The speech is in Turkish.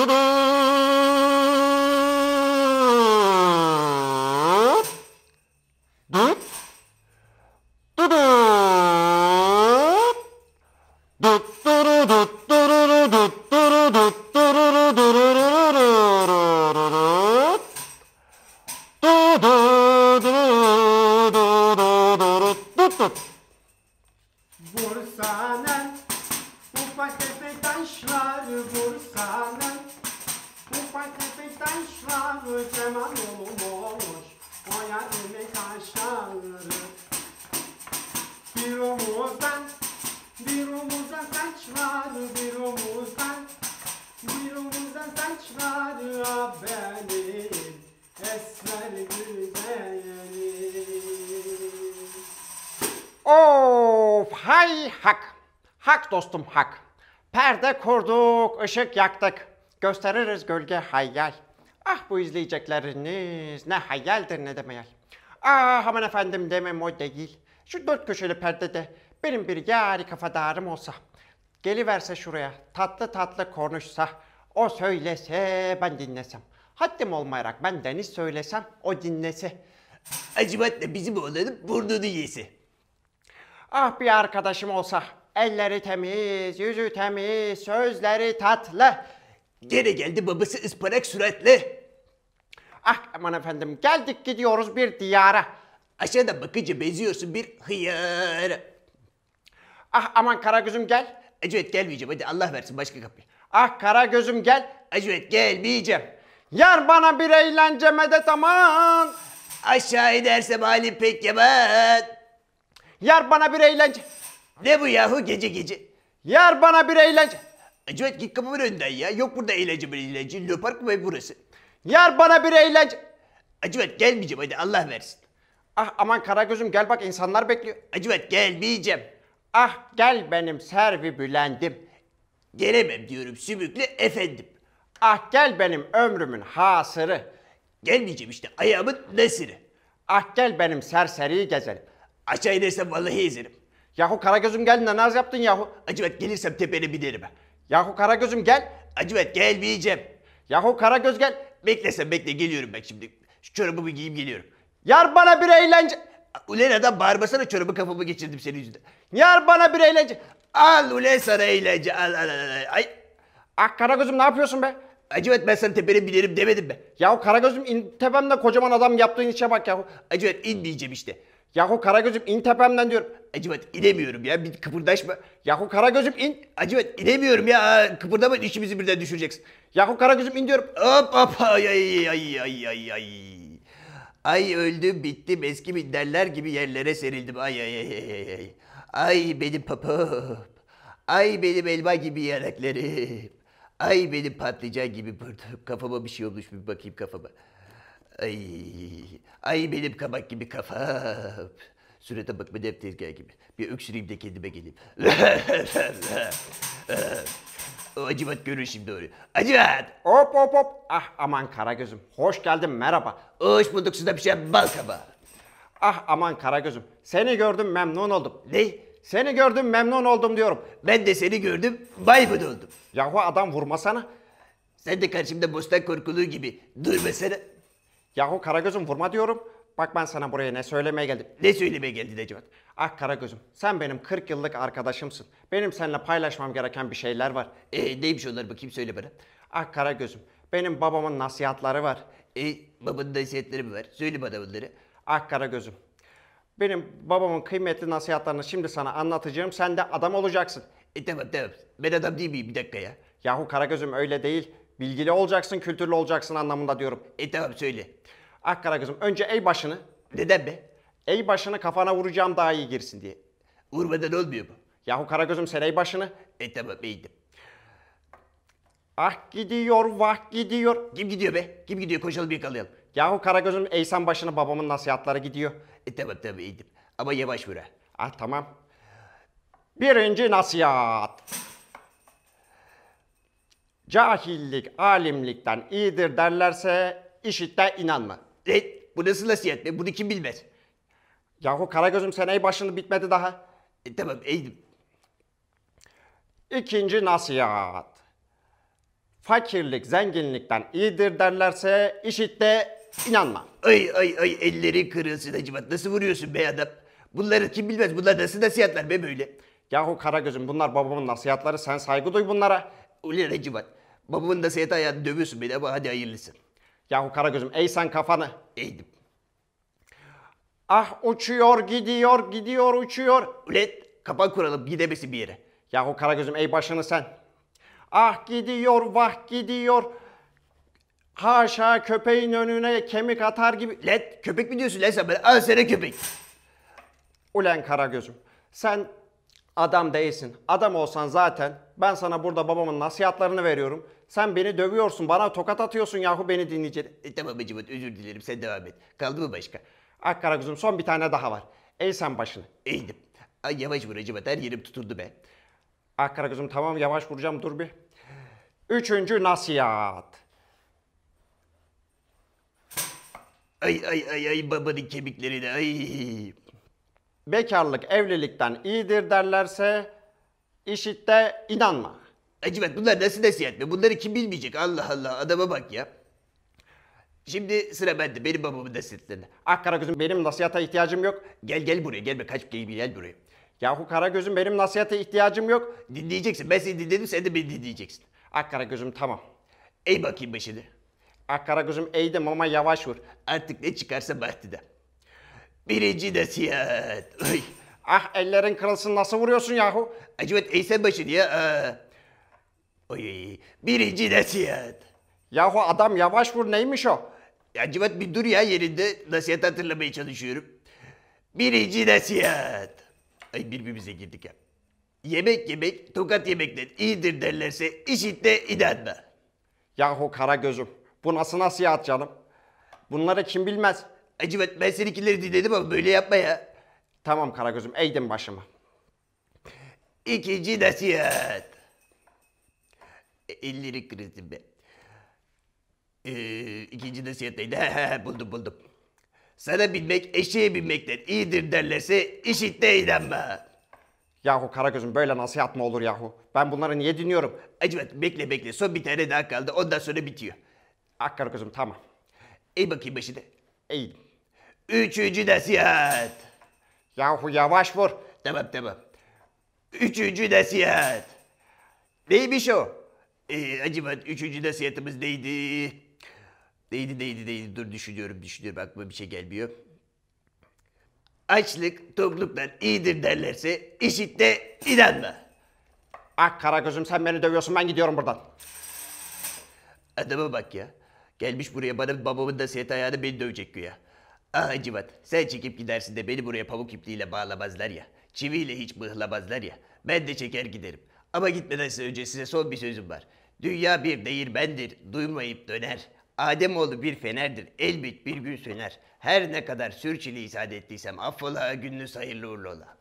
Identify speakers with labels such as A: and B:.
A: Bursa'nın ufak tefek taşlar Bursa'nın Fakirlikten şahı keman olmuş Oya kaşları Bir omuzdan Bir omuzdan saç var Bir omuzdan Bir omuzdan saç var Ah benim Esmer güzelim Of hay hak Hak dostum hak Perde kurduk, ışık yaktık. Gösteririz gölge hayal. Ah bu izleyecekleriniz ne hayaldir ne demeyel. Ah aman efendim demem o değil. Şu dört köşeli perdede benim bir yari kafadarım olsa. Geliverse şuraya tatlı tatlı konuşsa. O söylese ben dinlesem. Haddim olmayarak ben deniz söylesem o dinlese. Acıbatla bizim oğlanın burnunu yesi. Ah bir arkadaşım olsa. Elleri temiz, yüzü temiz, sözleri tatlı. Geri geldi babası ıspanak suratlı. Ah aman efendim geldik gidiyoruz bir diyara. Aşağıda bakıcı benziyorsun bir hıyara. Ah aman kara gözüm gel. Acıvet gelmeyeceğim hadi Allah versin başka kapıyı. Ah kara gözüm gel. Acıvet gelmeyeceğim. Yar bana bir eğlence medet aman. Aşağı inersem halim pek yaman. Yar bana bir eğlence. Ne bu yahu gece gece? Yar bana bir eğlence. Acıvet e, git kapımın önünden ya. Yok burada eğlence bir eğlence. Leopark mı burası? Yar bana bir eğlence. Acıvet e, gelmeyeceğim hadi Allah versin. Ah aman Kara gözüm gel bak insanlar bekliyor. Acıvet e, gelmeyeceğim. Ah gel benim servi bülendim. Gelemem diyorum sümüklü efendim. Ah gel benim ömrümün hasırı. Gelmeyeceğim işte ayağımın nesiri. Ah gel benim serseriyi gezerim. Aşağı inersem vallahi ezerim. Yahu Karagöz'üm gel ne naz yaptın yahu. Acıvet gelirsem tepene binerim. ben. Yahu Karagöz'üm gel. Acıvet gel yiyeceğim. Yahu Karagöz gel. Bekle sen bekle geliyorum ben şimdi. Şu çorabımı giyeyim geliyorum. Yar bana bir eğlence. Ulen adam bağırmasana çorabı kafamı geçirdim senin yüzünden. Yar bana bir eğlence. Al ulen sana eğlence. Al al al. al. Ay. Ah Karagöz'üm ne yapıyorsun be? Acıvet ben sen tepene binerim demedim be. Yahu Karagöz'üm in tepemden kocaman adam yaptığın işe bak yahu. Acıvet in diyeceğim işte. Yahu Karagöz'üm in tepemden diyorum. Acıbat inemiyorum ya bir kıpırdaşma. Yahu Karagöz'üm in. Acıbat inemiyorum ya kıpırdama işimizi birden düşüreceksin. Yahu Karagöz'üm in diyorum. Hop hop ay ay ay ay ay ay. Ay ay öldüm bittim eski minderler gibi yerlere serildim. Ay ay ay ay ay. Ay ay benim papam. Ay benim elma gibi yanaklarım. Ay benim patlıcan gibi pırtım. Kafama bir şey olmuş bir bakayım kafama. Ay, ay benim kabak gibi kafam. Surete bakma deftergah gibi. Bir öksüreyim de kendime geleyim. o acıvat görür şimdi onu. Acıvat! Hop hop hop. Ah aman kara gözüm. Hoş geldin merhaba. Hoş bulduk suda şey bal kaba. Ah aman kara gözüm. Seni gördüm memnun oldum. Ne? Seni gördüm memnun oldum diyorum. Ben de seni gördüm maymun oldum. Yahu adam vurmasana. Sen de karşımda bostan korkuluğu gibi durmasana. Yahu Karagöz'üm vurma diyorum. Bak ben sana buraya ne söylemeye geldim. Ne söylemeye geldi Ecevat? Ah Karagöz'üm sen benim 40 yıllık arkadaşımsın. Benim seninle paylaşmam gereken bir şeyler var. E neymiş onlar bakayım söyle bana. Ah Karagöz'üm benim babamın nasihatları var. E babanın nasihatleri mi var? Söyle bana bunları. Ah Karagöz'üm benim babamın kıymetli nasihatlarını şimdi sana anlatacağım. Sen de adam olacaksın. E tamam tamam. Ben adam değil miyim? Bir dakika ya. Yahu Karagöz'üm öyle değil. Bilgili olacaksın, kültürlü olacaksın anlamında diyorum. E tamam söyle. Ak ah Karagöz'üm önce ey başını. Neden be? Ey başını kafana vuracağım daha iyi girsin diye. Vurmadan olmuyor bu Yahu Karagöz'üm sen ey başını. E tamam eğdim. Ah gidiyor, vah gidiyor. Kim gidiyor be? Kim gidiyor? Koşalım yakalayalım. Yahu ey Eysan başını babamın nasihatları gidiyor. E tamam tamam eğdim. Ama yavaş vura. Ah tamam. Birinci nasihat. Cahillik alimlikten iyidir derlerse işitte inanma. E, bu nasıl nasihat be? Bunu kim bilmez? Yahu Karagöz'üm seneyi başını bitmedi daha. E, tamam eğdim. İkinci nasihat. Fakirlik zenginlikten iyidir derlerse işitte inanma. Ay ay ay elleri kırılsın Hacivat. Nasıl vuruyorsun be adam? Bunları kim bilmez. Bunlar nasıl nasihatler be böyle? Yahu Karagöz'üm bunlar babamın nasihatları. Sen saygı duy bunlara. Ulan Hacivat Babamın da seyit hayatı dövüyorsun beni ama hadi hayırlısın. Yahu Karagöz'üm ey sen kafanı. Eğdim. Ah uçuyor gidiyor gidiyor uçuyor. Ulet kapan kuralım gidemesin bir yere. Yahu Karagöz'üm ey başını sen. Ah gidiyor vah gidiyor. Haşa köpeğin önüne kemik atar gibi. Let köpek mi diyorsun lan sen bana? Al sana köpek. Ulen Karagöz'üm sen adam değilsin. Adam olsan zaten ben sana burada babamın nasihatlarını veriyorum. Sen beni dövüyorsun, bana tokat atıyorsun yahu beni dinleyecek. E, tamam Ecevit özür dilerim sen devam et. Kaldı mı başka? Ah Karagöz'üm son bir tane daha var. Eğ sen başını. Eğdim. Ay yavaş vur Ecevit her yerim tutuldu be. Ah Karagöz'üm tamam yavaş vuracağım dur bir. Üçüncü nasihat. Ay ay ay ay babanın kemikleri de ay. Bekarlık evlilikten iyidir derlerse işitte inanma. Acıvat bunlar nasıl nasihat mi? Bunları kim bilmeyecek? Allah Allah adama bak ya. Şimdi sıra bende benim babamın nasihatlerine. Ah Karagöz'üm benim nasihata ihtiyacım yok. Gel gel buraya gelme kaç gel gel buraya. Yahu Karagöz'üm benim nasihata ihtiyacım yok. Dinleyeceksin ben seni dinledim sen de beni dinleyeceksin. Ah Karagöz'üm tamam. Ey bakayım başını. Ah Karagöz'üm eğdim ama yavaş vur. Artık ne çıkarsa bahtide. Birinci nasihat. Ay. Ah ellerin kırılsın nasıl vuruyorsun yahu? Acıvat ey sen başını ya. Aa. Ay, birinci nasihat. Yahu adam yavaş vur neymiş o? Ya Civat bir dur ya yerinde nasihat hatırlamaya çalışıyorum. Birinci nasihat. Ay birbirimize girdik ya. Yemek yemek tokat yemekten iyidir derlerse işitte inanma. Yahu kara gözüm bu nasıl nasihat canım? Bunları kim bilmez? Acıvat ben seninkileri dinledim ama böyle yapma ya. Tamam kara gözüm eğdim başımı. İkinci nasihat. 50'lik krizi be. Ee, ikinci nasihatteydi. buldum buldum. Sana binmek eşeğe binmekten iyidir derlerse işitme inanma. Yahu Karagöz'üm böyle nasihat mı olur yahu? Ben bunları niye dinliyorum? Acıvat bekle bekle son bir tane daha kaldı ondan sonra bitiyor. Ah Karagöz'üm tamam. İyi bakayım başına. İyiyim. Üçüncü nasihat. Yahu yavaş vur. Tamam tamam. Üçüncü nasihat. Neymiş o? Ee, acaba üçüncü nasihatımız neydi? Neydi neydi neydi dur düşünüyorum düşünüyorum aklıma bir şey gelmiyor. Açlık tokluktan iyidir derlerse işitte inanma. Ah Karagöz'üm sen beni dövüyorsun ben gidiyorum buradan. Adama bak ya. Gelmiş buraya bana babamın nasihat ayağını beni dövecek güya. Ah Civat sen çekip gidersin de beni buraya pamuk ipliğiyle bağlamazlar ya. Çiviyle hiç mıhlamazlar ya. Ben de çeker giderim. Ama gitmeden önce size son bir sözüm var. Dünya bir değirmendir, duymayıp döner. Ademoğlu bir fenerdir, elbet bir gün söner. Her ne kadar sürçülisan ettiysem affola, gününüz hayırlı uğurlu ola.